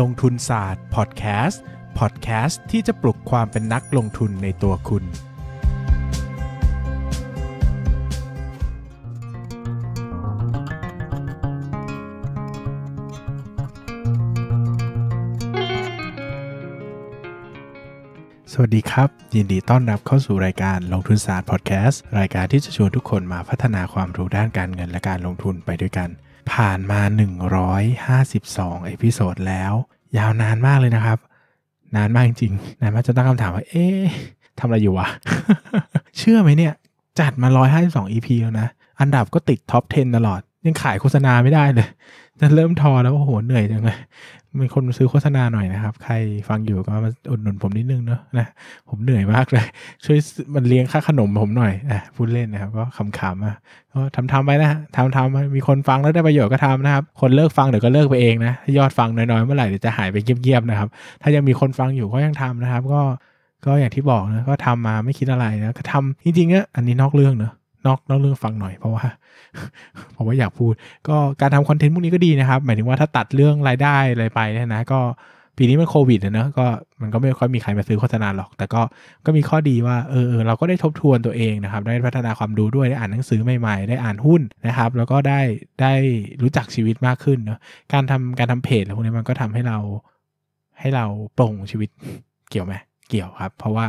ลงทุนศาสตร์พอดแคสต์พอดแคสต์ที่จะปลุกความเป็นนักลงทุนในตัวคุณ สวัสดีครับ ยินดีต้อนรับเข้าสู่รายการลงทุนศาสตร์พอดแคสต์รายการที่จะชวนทุกคนมาพัฒนาความรู้ด้านการเงินและการลงทุนไปด้วยกันผ่านมา 152 เอพิโซดแล้ว ยาวนานมากเลยนะครับ นานมากจริงนานมากจะตั้งคำถามว่า เอ๊ะทำอะไรอยู่วะเชื่อไหมเนี่ย จัดมา 152 EP แล้วนะ อันดับก็ติดท็อป 10 ตลอดยังขายโฆษณาไม่ได้เลยจะเริ่มทอแล้วโอ้โหเหนื่อยจังเลย มีคนซื้อโฆษณาหน่อยนะครับ ใครฟังอยู่ก็มาอุดหนุนผมนิดนึงเนาะนะ ผมเหนื่อยมากเลย ช่วยมันเลี้ยงค่าขนมผมหน่อยอ่ะพูดเล่นนะครับ ก็ขำๆอ่ะ ก็ทำๆไปนะทำๆมีคนฟังแล้วได้ประโยชน์ก็ทำนะครับ คนเลิกฟังเดี๋ยวก็เลิกไปเองนะ ยอดฟังน้อยๆเมื่อไหร่เดี๋ยวจะหายไปเงียบๆนะครับ ถ้ายังมีคนฟังอยู่ก็ยังทำนะครับ ก็ก็อย่างที่บอกนะ ก็ทำมาไม่คิดอะไรนะ ก็ทำจริงๆอ่ะอันนี้นอกเรื่องเนาะนอกนอกเรื่องฟังหน่อยเพราะว่าเพราะว่าอยากพูดก็การทำคอนเทนต์พวกนี้ก็ดีนะครับ หมายถึงว่าถ้าตัดเรื่องรายได้อะไรไปเนี่ยนะก็ปีนี้มันโควิดนะก็มันก็ไม่ค่อยมีใครมาซื้อโฆษณาหรอก แต่ก็ก็มีข้อดีว่าเออเราก็ได้ทบทวนตัวเองนะครับ ได้พัฒนาความรู้ด้วยได้อ่านหนังสือใหม่ๆ ได้อ่านหุ้นนะครับ แล้วก็ได้ได้รู้จักชีวิตมากขึ้นเนาะการทำการทำเพจอะไรพวกนี้มันก็ทำให้เราให้เราปรงชีวิตเกี่ยวไหมเกี่ยวครับ เพราะว่า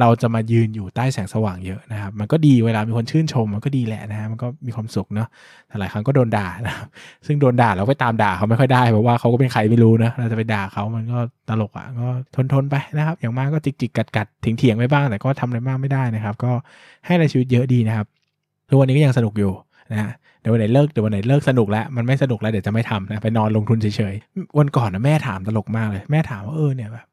เราจะมายืนอยู่ใต้แสงสว่างเยอะนะครับ มันก็ดีเวลามีคนชื่นชมมันก็ดีแหละนะฮะมันก็มีความสุขเนาะแต่หลายครั้งก็โดนด่านะครับซึ่งโดนด่าเราไปตามด่าเขาไม่ค่อยได้เพราะว่าเขาก็เป็นใครไม่รู้นะเราจะไปด่าเขามันก็ตลกอะ่ะก็ทนทนไปนะครับ อย่างมากก็จิกจิกกัดกัดเถียงเถียงไปบ้างแต่ก็ทำอะไรมากไม่ได้นะครับ ก็ให้ในชีวิต เยอะดีนะครับทุกวันนี้ก็ยังสนุกอยู่นะเดี๋ยววันไหนเลิกเดี๋ยววันไหนเลิกสนุกแล้ว มันไม่สนุกแล้วเดี๋ยวจะไม่ทำนะไปนอนลงทุนเฉยๆวันก่อนนะแม่ถามตลกมากเลยแม่ถามว่าเออเนี่ยแบบ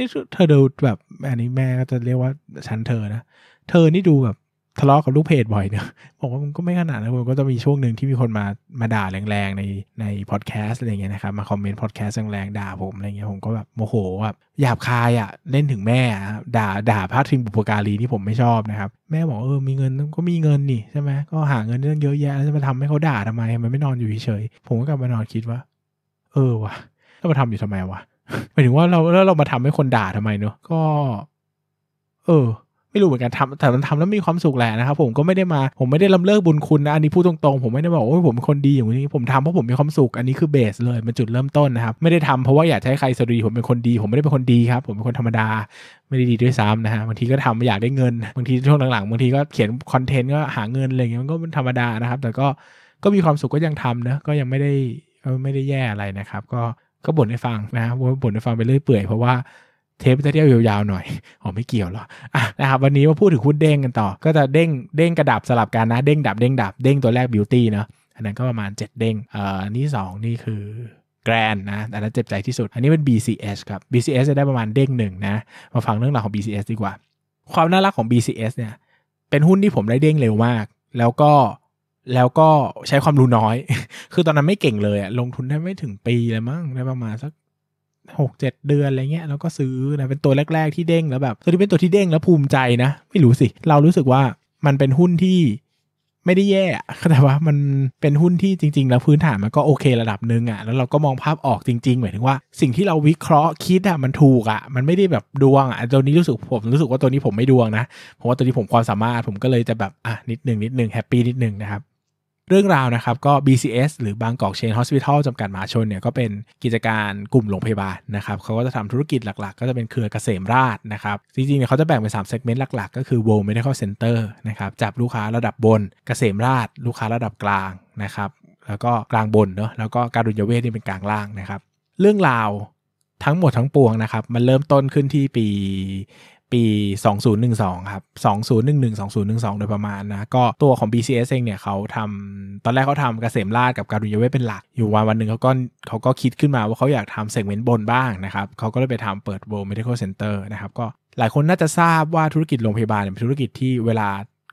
นี่เธอดูแบบอันนี้แม่ก็จะเรียกว่าฉันเธอนะ เธอนี่ดูแบบทะเลาะกับลูกเพจบ่อยเนอะบอกว่ามันก็ไม่ขนาดนะมันก็จะมีช่วงหนึ่งที่มีคนมามาด่าแรงๆในในพอดแคสต์อะไรเงี้ยนะครับมาคอมเมนต์พอดแคสต์แรงๆด่าผมอะไรเงี้ยผม ก็แบบโมโหแบบหยาบคายอ่ะเล่นถึงแม่ด่าด่าพาดทิงบุพการีที่ผมไม่ชอบนะครับแม่บอกเออ มีเงินก็มีเงินนี่ใช่ไหม ก็หาเงินเรื่องเยอะแยะแล้วจะมาทำให้เขาด่าทำไมมันไม่นอนอยู่เฉยผมก็กลับมานอนคิดว่า เออวะแล้วมาทำอยู่ทำไมวะหมายถึงว่าเราแล้วเรามาทำให้คนด่าทำไมเนอะก็ เออ ไม่รู้เหมือนกันทำแต่มันทำแล้วมีความสุขแหละนะครับผมก็ไม่ได้มา ผมไม่ได้ลำเลิกบุญคุณนะอันนี้พูดตรงๆผมไม่ได้บอกว่าผมเป็นคนดีอย่างนี้ผมทำเพราะผมมีความสุขอันนี้คือเบส เลย มันจุดเริ่มต้นนะครับ ไม่ได้ทำเพราะว่าอยากให้ใครสวัสดีผมเป็นคนดีผมไม่ได้เป็นคนดีครับ ผมเป็นคนธรรมดา ไม่ได้ดีด้วยซ้ำนะฮะบางทีก็ทำอยากได้เงิน บางทีช่วงหลังๆบางทีก็เขียนคอนเทนต์ก็หาเงินอะไรเงี้ยมันก็นธรรมดานะครับ แต่ก็ก็มีความสุขก็ยังทำนะก็ยังไม่ได้ไม่ได้แย่อะไรนะครับ ก็ก็บ่นให้ฟังนะว่าบ่นให้ฟังไปเรื่อยเปื่อยเพราะว่า เทปจะเที่ยวยาวๆหน่อยอ๋อไม่เกี่ยวหรออ่ะนะครับ วันนี้มาพูดถึงหุ้นเด้งกันต่อ ก็จะเด้งเด้งกระดับสลับกันนะ เด้งดับเด้งดับ เด้งตัวแรกบิวตี้เนาะอันนั้นก็ประมาณ 7 เด้งเอ่อนี่2นี่คือแกรนนะ อันนั้นเจ็บใจที่สุด อันนี้เป็น BCS ครับ BCS จะได้ประมาณเด้งหนึ่งนะมาฟังเรื่องราวของ BCS ดีกว่า ความน่ารักของ BCS เนี่ยเป็นหุ้นที่ผมได้เด้งเร็วมาก แล้วก็แล้วก็ใช้ความรู้น้อย คือตอนนั้นไม่เก่งเลยอะลงทุนได้ไม่ถึงปีเลยมั้งได้ประมาณสักหกเจ็ดเดือนอะไรเงี้ย แล้วก็ซื้อนะเป็นตัวแรก ๆที่เด้งแล้วแบบ ตัวที่เป็นตัวที่เด้ง แล้วภูมิใจนะ ไม่รู้สิ เรารู้สึกว่ามันเป็นหุ้นที่ไม่ได้แย่แต่ว่ามันเป็นหุ้นที่จริง ๆ แล้วพื้นฐานมันก็โอเคระดับหนึ่งอะ่ะ แล้วเราก็มองภาพออกจริงๆหมายถึงว่าสิ่งที่เราวิเคราะห์คิดอะ่ะมันถูกอะ่ะมันไม่ได้แบบดวงอะ่ะตัวนี้รู้สึกผมรู้สึกว่าตัวนี้ผมไม่ดวงนะ เพราะว่าตัวนี้ผมความสามารถผมก็เลยจะแบบ อ่ะนิดหนึ่งนิดหนึ่งแฮปปี้นิดหนึ่งนะครับเรื่องราวนะครับก็ BCS หรือบางกอกเชนฮอสพิทอลจำกัดมหาชนเนี่ยก็เป็นกิจการกลุ่มโรงพยาบาลนะครับเขาก็จะทำธุรกิจหลักๆ ก็จะเป็นเครือเกษมราชนะครับ จริง ๆเนี่ยเขาจะแบ่งเป็น 3เซกเมนต์หลักๆ ก็คือ World Medical Center นะครับจับลูกค้าระดับบน เกษมราชลูกค้าระดับกลางนะครับแล้วก็กลางบนเนาะแล้วก็การุญยเวทที่เป็นกลางล่างนะครับ เรื่องราวทั้งหมดทั้งปวงนะครับมันเริ่มต้นขึ้นที่ปีปี 2012 ครับ 2011 2012 โดยประมาณนะก็ตัวของ BCS เองเนี่ยเขาทำตอนแรกเขาทำกเกษมราชกับการุญเวทเป็นหลัก อยู่วันวันหนึ่งเขาก็เขาก็คิดขึ้นมาว่าเขาอยากทำเซกเมนต์บนบ้างนะครับเขาก็เลยไปทำเปิด World Medical Center นะครับ ก็หลายคนน่าจะทราบว่าธุรกิจโรงพยาบาลเป็นธุรกิจที่เวลา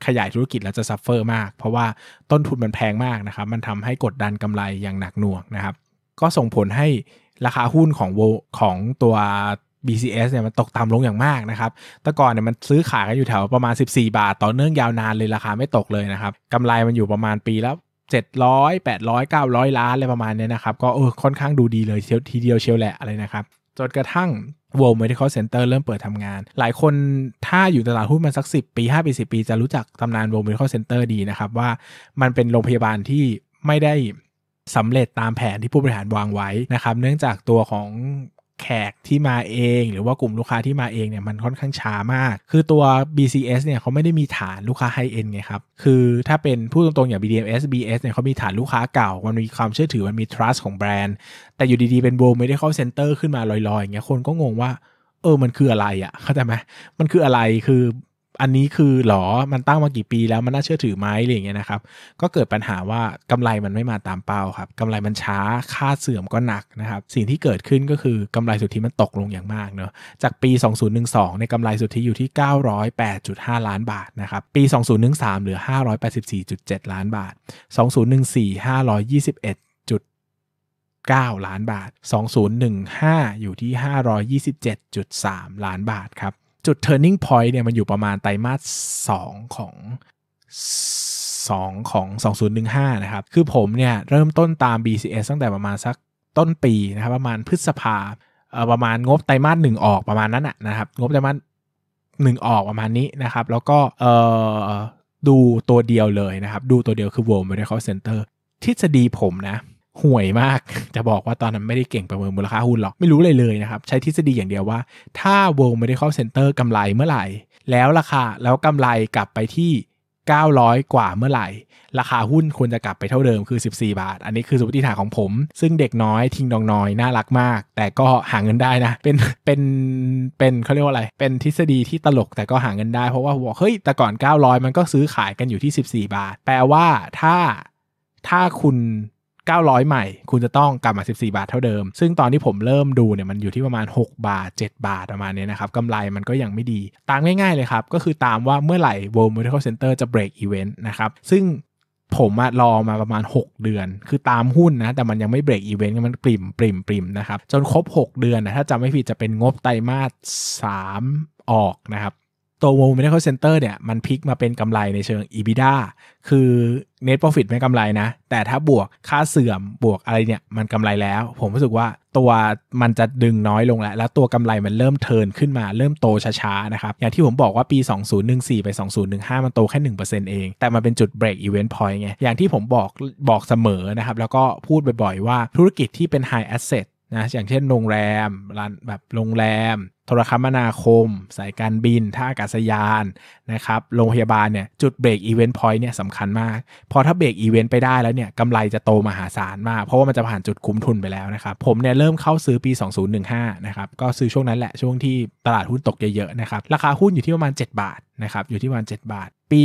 ขยายธุรกิจแล้วจะซัฟเฟอร์มากเพราะว่าต้นทุนมันแพงมากนะครับมันทำให้กดดันกำไรอย่างหนักหน่วงนะครับก็ส่งผลให้ราคาหุ้นของโวของตัว BCS เนี่ยมันตกต่ำลงอย่างมากนะครับแต่ก่อนเนี่ยมันซื้อขายกันอยู่แถวประมาณ 14 บาท ต่อเนื่องยาวนานเลยราคาไม่ตกเลยนะครับกำไรมันอยู่ประมาณปีแล้ว 700 800 900 ล้านอะไรประมาณเนี้ยนะครับ ก็เออค่อนข้างดูดีเลยทีเดียวเชียวแหละอะไรนะครับจนกระทั่ง World Medical Center เริ่มเปิดทำงาน หลายคนถ้าอยู่ตลาดหุ้นมาสัก 10 ปี 5 ปี 10 ปี จะรู้จักตำนาน World Medical Center ดีนะครับว่ามันเป็นโรงพยาบาลที่ไม่ได้สำเร็จตามแผนที่ผู้บริหารวางไว้นะครับเนื่องจากตัวของแขกที่มาเองหรือว่ากลุ่มลูกค้าที่มาเองเนี่ยมันค่อนข้างช้ามาก คือตัว BCS เนี่ยเขาไม่ได้มีฐานลูกค้าไฮเอ็นไงครับ คือถ้าเป็นผู้ตรงๆอย่าง BDMS BS เนี่ยเขามีฐานลูกค้าเก่ามันมีความเชื่อถือมันมี trust ของแบรนด์ แต่อยู่ดีๆเป็นโบไม่ได้เข้าเซ็นเตอร์ขึ้นมาลอย ๆอย่างเงี้ยคนก็งงว่าเออมันคืออะไรอะ่ะเข้าใจไหมมันคืออะไรคืออันนี้คือหรอ มันตั้งมากี่ปีแล้ว มันน่าเชื่อถือไหมอะไรอย่างเงี้ยนะครับ ก็เกิดปัญหาว่ากำไรมันไม่มาตามเป้าครับกำไรมันช้า ค่าเสื่อมก็หนักนะครับ สิ่งที่เกิดขึ้นก็คือกำไรสุทธิมันตกลงอย่างมากเนาะ จากปี 2012ในกำไรสุทธิอยู่ที่ 908.5 ล้านบาทนะครับ ปี 2013เหลือ 584.7 ล้านบาท2014 521 9 ล้านบาท 2015 อยู่ที่ 527.3 ล้านบาทครับจุด turning point เนี่ยมันอยู่ประมาณไตรมาส2ของ 2ของ 2015 นะครับ คือผมเนี่ยเริ่มต้นตาม BCS ตั้งแต่ประมาณสักต้นปีนะครับประมาณพฤษภาประมาณงบไตรมาสหนึ่งออกประมาณนั้นอะนะครับ งบไตรมาสหนึ่งออกประมาณนี้นะครับ แล้วก็เอ่อดูตัวเดียวเลยนะครับ ดูตัวเดียวคือ World Medical Center ทฤษฎีผมนะห่วยมาก จะบอกว่าตอนนั้นไม่ได้เก่งประเมินมูลค่าหุ้นหรอก ไม่รู้เลยเลยนะครับ ใช้ทฤษฎีอย่างเดียวว่า ถ้า World Medical Center กำไรเมื่อไหร่ แล้วราคา แล้วกำไรกลับไปที่ 900 กว่าเมื่อไหร่ ราคาหุ้นควรจะกลับไปเท่าเดิมคือ 14 บาท อันนี้คือสมมติฐานของผม ซึ่งเด็กน้อยทิ้งดองน้อย น่ารักมาก แต่ก็หาเงินได้นะ เป็นเป็น เป็นเขาเรียกว่าอะไร เป็นทฤษฎีที่ตลกแต่ก็หาเงินได้ เพราะว่าบอกเฮ้ย แต่ก่อน900มันก็ซื้อขายกันอยู่ที่14 บาท แปลว่าถ้า ถ้าคุณ900 ใหม่ คุณจะต้องกลับมา14 บาทเท่าเดิม ซึ่งตอนที่ผมเริ่มดูเนี่ยมันอยู่ที่ประมาณ 6 บาท 7 บาทประมาณนี้นะครับกำไรมันก็ยังไม่ดี ตามง่ายๆเลยครับ ก็คือตามว่าเมื่อไหร่ World m i c a l Center จะ break event นะครับ ซึ่งผมรอมาประมาณ 6 เดือน คือตามหุ้นนะแต่มันยังไม่เบรกอีเวนต์มันปริมปริมปริมนะครับ จนครบ 6 เดือนนะถ้าจำไม่ผิดจะเป็นงบไตรมาส3ออกนะครับตัว Momentum Cost Center เนี่ยมันพลิกมาเป็นกำไรในเชิง EBITDA คือ Net Profit ไม่กำไรนะ แต่ถ้าบวกค่าเสื่อมบวกอะไรเนี่ย มันกำไรแล้ว ผมรู้สึกว่าตัวมันจะดึงน้อยลงแล้วแล้วตัวกำไรมันเริ่มเทินขึ้นมาเริ่มโตช้าๆนะครับอย่างที่ผมบอกว่าปี 2014 ไป 2015 มันโตแค่ 1%เอง แต่มันเป็นจุด break event point ไงอย่างที่ผมบอกบอกเสมอนะครับแล้วก็พูดบ่อยๆ ว่า ธุรกิจที่เป็น high asset นะอย่างเช่นโรงแรมร้านแบบโรงแรมทรคมนาคม สายการบินท่าอากาศยานนะครับโรงพยาบาลเนี่ยจุดเบรกอีเวนต์พอยต์เนี่ยสำคัญมาก พอถ้าเบรกอีเวนต์ไปได้แล้วเนี่ยกำไรจะโตมหาศาลมาก เพราะว่ามันจะผ่านจุดคุ้มทุนไปแล้วนะครับผมเนี่ยเริ่มเข้าซื้อปี 2015นะครับก็ซื้อช่วงนั้นแหละช่วงที่ตลาดหุ้นตกเยอะๆนะครับราคาหุ้นอยู่ที่ประมาณ 7 บาทนะครับอยู่ที่ประมาณ7บาท ปี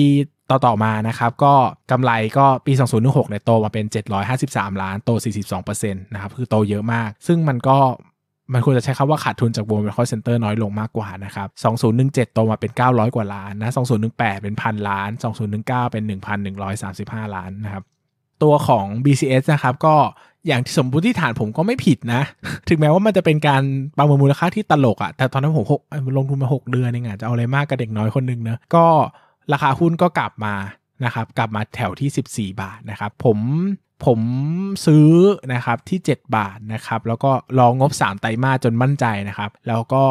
ต่อต่อมานะครับก็กำไรก็ปี 2016เนี่ยโตมาเป็น 753 ล้านโต 42%นะครับคือโตเยอะมาก ซึ่งมันก็มันควรจะใช้คำว่าขาดทุนจากวงเป็นคอนเซ็นเตอร์น้อยลงมากกว่านะครับ 2017โตมาเป็น 900 กว่าล้านนะ 2018 เป็นพันล้าน 2019 เป็น 1,135 ล้านนะครับ ตัวของ BCS นะครับก็อย่างที่สมบูรณ์ที่ฐานผมก็ไม่ผิดนะ ถึงแม้ว่ามันจะเป็นการประเมินมูลค่าที่ตลกอะแต่ตอนนั้นผมหกลงทุนมา 6 เดือนเองอะจะเอาอะไรมากกับเด็กน้อยคนหนึ่งเนะก็ราคาหุ้นก็กลับมานะครับ กลับมาแถวที่ 14 บาทนะครับ ผมผมซื้อนะครับ ที่ 7 บาทนะครับ แล้วก็รองงบ 3 ไตรมาสจนมั่นใจนะครับแล้วก็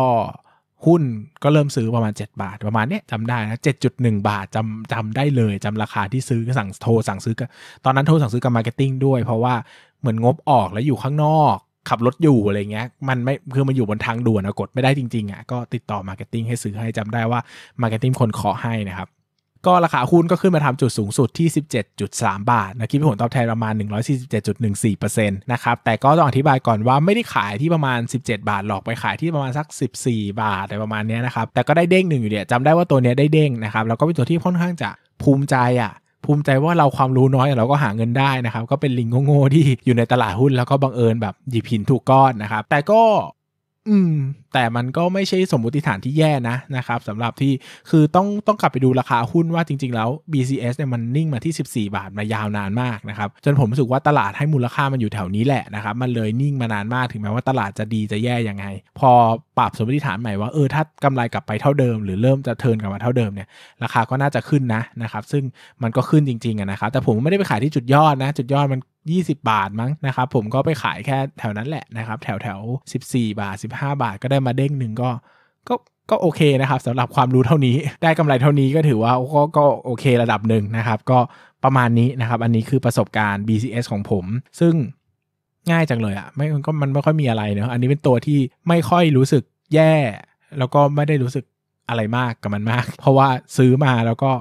หุ้นก็เริ่มซื้อประมาณ 7 บาท ประมาณเนี้ยจำได้นะ 7.1 บาทจำจำได้เลยจำราคาที่ซื้อสั่งโทรสั่งซื้อตอนนั้นโทรสั่งซื้อกับมาร์เก็ตติ้งด้วยเพราะว่าเหมือนงบออกแล้วอยู่ข้างนอก ขับรถอยู่อะไรเงี้ยมันไม่คือมันอยู่บนทางด่วนนะกดไม่ได้จริง ๆอะ่ะก็ติดต่อมาร์เก็ตติ้งให้ซื้อให้จำได้ว่ามาร์เก็ตติ้งคนขอให้นะครับก็ราคาหุ้นก็ขึ้นมาทำจุดสูงสุดที่ 17.3 บาทนะคิดเป็นผลตอบแทนประมาณ147.14%นะครับแต่ก็ต้องอธิบายก่อนว่าไม่ได้ขายที่ประมาณ 17 บาทหรอกไปขายที่ประมาณสัก 14 บาทอะไรประมาณนี้นะครับ แต่ก็ได้เด้งหนึ่งอยู่เดียวจำได้ว่าตัวนี้ได้เด้งนะครับแล้วก็เป็นตัวที่ค่อนข้างจะภูมิใจอะ่ะ ภูมิใจว่าเราความรู้น้อยเราก็หาเงินได้นะครับก็เป็นลิงโง่ๆที่อยู่ในตลาดหุ้นแล้วก็บังเอิญแบบหยิบหินถูกก้อนนะครับแต่ก็ อืมแต่มันก็ไม่ใช่สมมติฐานที่แย่นะนะครับสำหรับที่คือต้องต้องกลับไปดูราคาหุ้นว่าจริง ๆแล้ว BCS เนี่ยมันนิ่งมาที่ 14 บาทมายาวนานมากนะครับจนผมรู้สึกว่าตลาดให้มูลค่ามันอยู่แถวนี้แหละนะครับมันเลยนิ่งมานานมากถึงแม้ว่าตลาดจะดีจะแย่ยังไง พอปรับสมมติฐานใหม่ว่าเออถ้ากำไรกลับไปเท่าเดิมหรือเริ่มจะเทินกลับมาเท่าเดิมเนี่ยราคาก็น่าจะขึ้นนะนะครับซึ่งมันก็ขึ้นจริงๆนะครับแต่ผมไม่ได้ไปขายที่จุดยอดนะ จุดยอดมัน 20 บาทมั้งนะครับผมก็ไปขายแค่แถวนั้นแหละนะครับแถวแถว14 บาท 15 บาทก็ได้มาเด้งหนึ่งก็ก็ก็โอเคนะครับสำหรับความรู้เท่านี้ได้กำไรเท่านี้ก็ถือว่าก็ก็โอเค ระดับหนึ่งนะครับ ก็ประมาณนี้นะครับอันนี้คือประสบการณ์ BCS ของผม ซึ่งง่ายจังเลยอะ่ะ ไม่ก็มันไม่ค่อยมีอะไรเนอะอันนี้เป็นตัวที่ไม่ค่อยรู้สึกแย่ แล้วก็ไม่ได้รู้สึกอะไรมากกับมันมาก เพราะว่าซื้อมาแล้วก็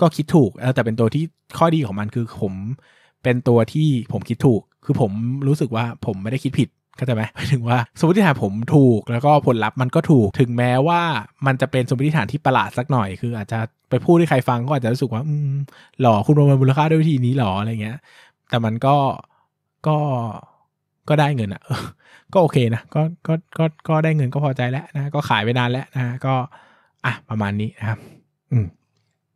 ก็คิดถูกแต่เป็นตัวที่ข้อดีของมันคือผมเป็นตัวที่ผมคิดถูก คือผมรู้สึกว่า ผมไม่ได้คิดผิดเข้าใจไหมหมายถึงว่าสมมติฐานผมถูกแล้วก็ผลลัพธ์มันก็ถูกถึงแม้ว่ามันจะเป็นสมมติฐานที่ประหลาดสักหน่อยคือ อาจจะไปพูดให้ใครฟังก็อาจจะรู้สึกว่าอืมหอคุณประเมินมูลค่าด้วยวิธีนี้หรออะไรเงี้ย แต่มันก็ก็ก็ได้เงินอ่ะก็โอเคนะก็ก็ก็ก็ได้เงินก็พอใจแล้วนะก็ขายไปนานแล้วนะก็อ่ะประมาณนี้นะครับอืม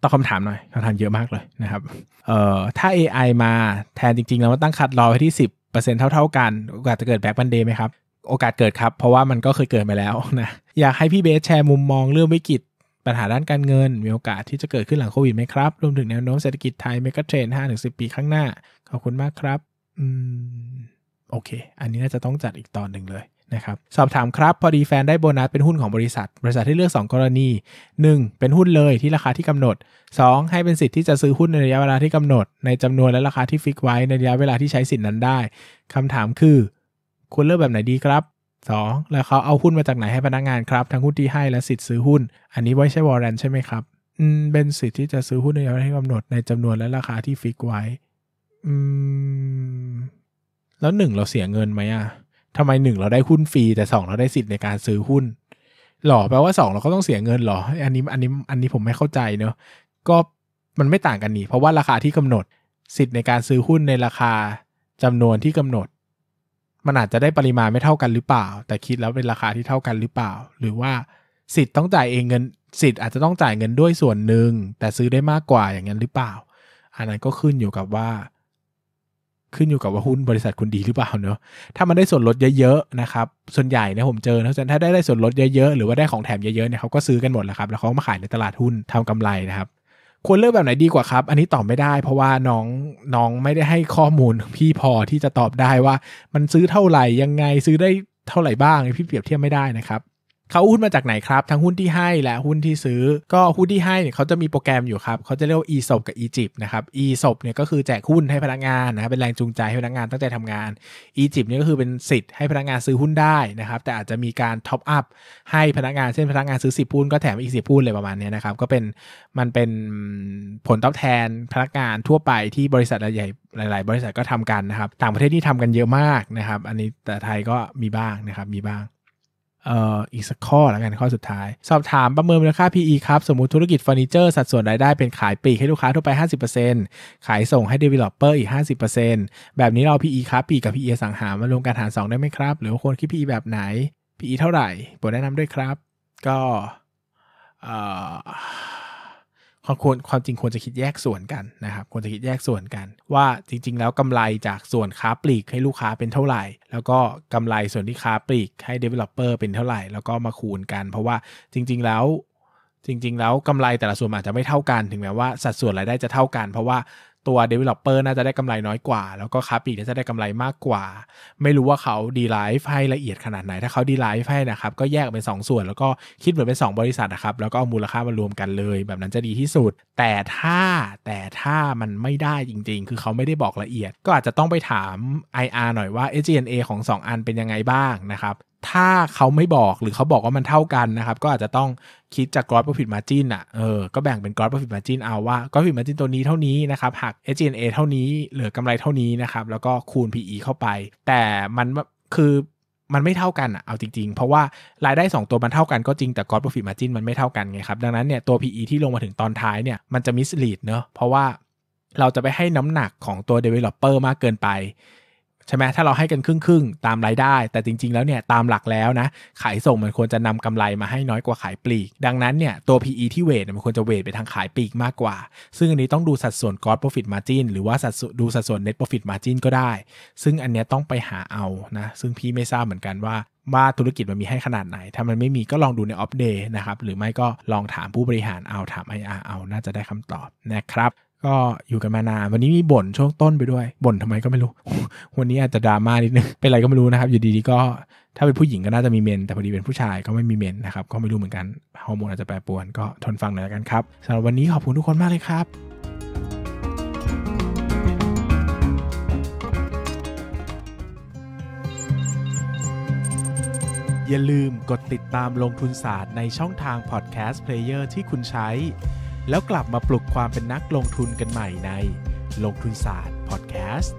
ตองคำถามหน่อยคำถามเยอะมากเลยนะครับ เอ่อถ้า AI มาแทนจริงๆแล้วมันตั้งคัดรอไว้ที่10 10%เท่าๆกัน โอกาสจะเกิดแบ็คบันเดย์ไหมครับ โอกาสเกิดครับ เพราะว่ามันก็เคยเกิดมาแล้วนะ อยากให้พี่เบสแชร์มุมมองเรื่องวิกฤตปัญหาด้านการเงิน มีโอกาสที่จะเกิดขึ้นหลังโควิดไหมครับ รวมถึงแนวโน้มเศรษฐกิจไทยเมกะเทรนห้าถึงสิปีข้างหน้า ขอบคุณมากครับ อืม โอเค อันนี้น่าจะต้องจัดอีกตอนหนึ่งเลยนะครับสอบถามครับพอดีแฟนได้โบนัสเป็นหุ้นของบริษัทบริษัทที่เลือก 2 กรณี 1. เป็นหุ้นเลยที่ราคาที่กำหนด 2. ให้เป็นสิทธิ์ที่จะซื้อหุ้นในระยะเวลาที่กำหนด ในจำนวนและราคาที่ฟิกไว้ในระยะเวลาที่ใช้สิทธินั้นได้ คำถามคือคุณเลือกแบบไหนดีครับ 2. แล้วเขาเอาหุ้นมาจากไหนให้พนักงงานครับทั้งหุ้นที่ให้และสิทธิ์ซื้อหุ้น อันนี้ไว้ใช้วอร์เรนใช่ไหมครับอืมเป็นสิทธิ์ที่จะซื้อหุ้นในระยะเวลาที่กำหนด ในจำนวนและราคาที่ฟิกไว้อืมแล้วหนึ่งเราเสียเงินไหมอะ่ะทำไมหนึ่งเราได้หุ้นฟรีแต่สองเราได้สิทธิ์ในการซื้อหุ้นหรอแปลว่าสองเราก็ต้องเสียเงินหรออันนี้อันนี้อันนี้ผมไม่เข้าใจเนาะก็มันไม่ต่างกันนี่เพราะว่าราคาที่กำหนด สิทธิ์ในการซื้อหุ้นในราคาจำนวนที่กำหนด มันอาจจะได้ปริมาณไม่เท่ากันหรือเปล่า แต่คิดแล้วเป็นราคาที่เท่ากันหรือเปล่า หรือว่า สิทธิ์ต้องจ่ายเองเงินสิทธิ์อาจจะต้องจ่ายเงินด้วยส่วนหนึ่งแต่ซื้อได้มากกว่าอย่างนั้นหรือเปล่าอันนั้นก็ขึ้นอยู่กับว่าขึ้นอยู่กับว่าหุ้นบริษัทคุณดีหรือเปล่าเนอะถ้ามันได้ส่วนลดเยอะๆนะครับ ส่วนใหญ่เนี่ยผมเจอนะถ้าได้ได้ส่วนลดเยอะๆหรือว่าได้ของแถมเยอะๆเนี่ยเขาก็ซื้อกันหมด แล้วครับแล้วเขามาขายในตลาดหุ้นทำกำไรนะครับ ควรเลือกแบบไหนดีกว่าครับ อันนี้ตอบไม่ได้เพราะว่า น้องน้องไม่ได้ให้ข้อมูลพี่พอที่จะตอบได้ว่า มันซื้อเท่าไหร่ยังไงซื้อได้เท่าไหร่บ้างพี่เปรียบเทียบไม่ได้นะครับเขาหุ้นมาจากไหนครับ ทั้งหุ้นที่ให้และหุ้นที่ซื้อก็หุ้นที่ให้เนี่ยเขาจะมีโปรแกรมอยู่ครับเขาจะเรียกว่า ESOP กับ e g จ p บนะครับ ESOP เนี่ยก็คือแจกหุ้นให้พนักงานนะครับเป็นแรงจูงใจให้พนักงานตั้งใจทำงาน e g จ p บเนี่ยก็คือเป็นสิทธิ์ให้พนักงานซื้อหุ้นได้นะครับ แต่อาจจะมีการท็อปอัพให้พนักงานเช่นพนักงานซื้อ 10หุ้นก็แถมอีก10หุ้นเลยประมาณนี้นะครับก็เป็นมันเป็นผลตอบแทนพนักงานทั่วไปที่บริษัทใหญ่หลาย ๆ บริษัทก็ทำกันนะครับต่างประเทศนี่ทำกันเยอะมากนะครับอันนี้แต่ไทยก็มีบ้างนะครับมีบ้างเอ่ออีกสักข้อแล้วกัน ข้อสุดท้าย สอบถามประเมินมูลค่า PE ครับ สมมติธุรกิจเฟอร์นิเจอร์สัดส่วนรายได้เป็นขายปลีกให้ลูกค้าทั่วไป 50%ขายส่งให้ developer อีก 50%แบบนี้เรา PE ครับ ปีกับ PE สังหามารวมกันหาร2ได้ไหมครับ หรือควรคิด PE แบบไหน PE เท่าไหร่โปรดแนะนำด้วยครับ ก็ เอ่อความควรความจริงควรจะคิดแยกส่วนกันนะครับควรจะคิดแยกส่วนกันว่าจริง ๆ แล้วกำไรจากส่วนค้าปลีกให้ลูกค้าเป็นเท่าไหร่แล้วก็กำไรส่วนที่ค้าปลีกให้ Developer เป็นเท่าไหร่ แล้วก็มาคูณกันเพราะว่าจริง ๆแล้วจริง ๆ แล้วกำไรแต่ละส่วนอาจจะไม่เท่ากันถึงแม้ว่าสัดส่วนรายได้จะเท่ากัน เพราะว่าตัว Developer น่าจะได้กำไรน้อยกว่า แล้วก็ค้าปลีกน่าจะได้กำไรมากกว่า ไม่รู้ว่าเขาดีไลฟ์ให้ละเอียดขนาดไหน ถ้าเขาดีไลฟ์ให้นะครับก็แยกเป็น 2 ส่วน แล้วก็คิดเหมือนเป็น 2 บริษัทนะครับแล้วก็เอามูลค่ามารวมกันเลย แบบนั้นจะดีที่สุด แต่ถ้าแต่ถ้ามันไม่ได้จริงๆ คือเขาไม่ได้บอกละเอียดก็อาจจะต้องไปถาม IR หน่อยว่า SG&A ของ 2 อันเป็นยังไงบ้างนะครับถ้าเขาไม่บอกหรือเขาบอกว่ามันเท่ากันนะครับก็อาจจะต้องคิดจาก gross profit margin อ่ะ เออ ก็แบ่งเป็น gross profit margin เอาว่า gross profit margin ตัวนี้เท่านี้นะครับหัก SG&A เท่านี้เหลือกำไรเท่านี้นะครับ แล้วก็คูณ PE เข้าไป แต่มันคือมันไม่เท่ากันอ่ะเอาจริงๆ เพราะว่ารายได้ 2 ตัวมันเท่ากันก็จริงแต่ gross profit margin มันไม่เท่ากันไงครับดังนั้นเนี่ยตัว PE ที่ลงมาถึงตอนท้ายเนี่ยมันจะ mislead เนอะเพราะว่าเราจะไปให้น้ำหนักของตัว developer มากเกินไปใช่ไหมถ้าเราให้กันครึ่งครึ่งตามรายได้ แต่จริง ๆแล้วเนี่ยตามหลักแล้วนะขายส่งมันควรจะนำกำไรมาให้น้อยกว่าขายปลีก ดังนั้นเนี่ยตัว PE ที่เวทมันควรจะเวทไปทางขายปลีกมากกว่า ซึ่งอันนี้ต้องดูสัดส่วน gross profit margin หรือว่าสัดส่วนดูสัดส่วน net profit margin ก็ได้ ซึ่งอันเนี้ยต้องไปหาเอานะซึ่งพี่ไม่ทราบเหมือนกันว่าว่าธุรกิจมันมีให้ขนาดไหน ถ้ามันไม่มีก็ลองดูในออฟเดย์นะครับหรือไม่ก็ลองถามผู้บริหารเอาถาม IR เอาน่าจะได้คำตอบนะครับก็อยู่กันมานานวันนี้มีบ่นช่วงต้นไปด้วยบ่นทำไมก็ไม่รู้ วันนี้อาจจะดราม่านิดนึงเป็นไรก็ไม่รู้นะครับอยู่ดีๆก็ถ้าเป็นผู้หญิงก็น่าจะมีเมน แต่พอดีเป็นผู้ชายก็ไม่มีเมนนะครับก็ไม่รู้เหมือนกันฮอร์โมนอาจจะแปรปรวนก็ทนฟังหน่อยกันครับสำหรับวันนี้ขอบคุณทุกคนมากเลยครับอย่าลืมกดติดตามลงทุนศาสตร์ในช่องทางพอดแคสต์เพลเยอร์ที่คุณใช้แล้วกลับมาปลุกความเป็นนักลงทุนกันใหม่ใน ลงทุนศาสตร์พอดแคสต์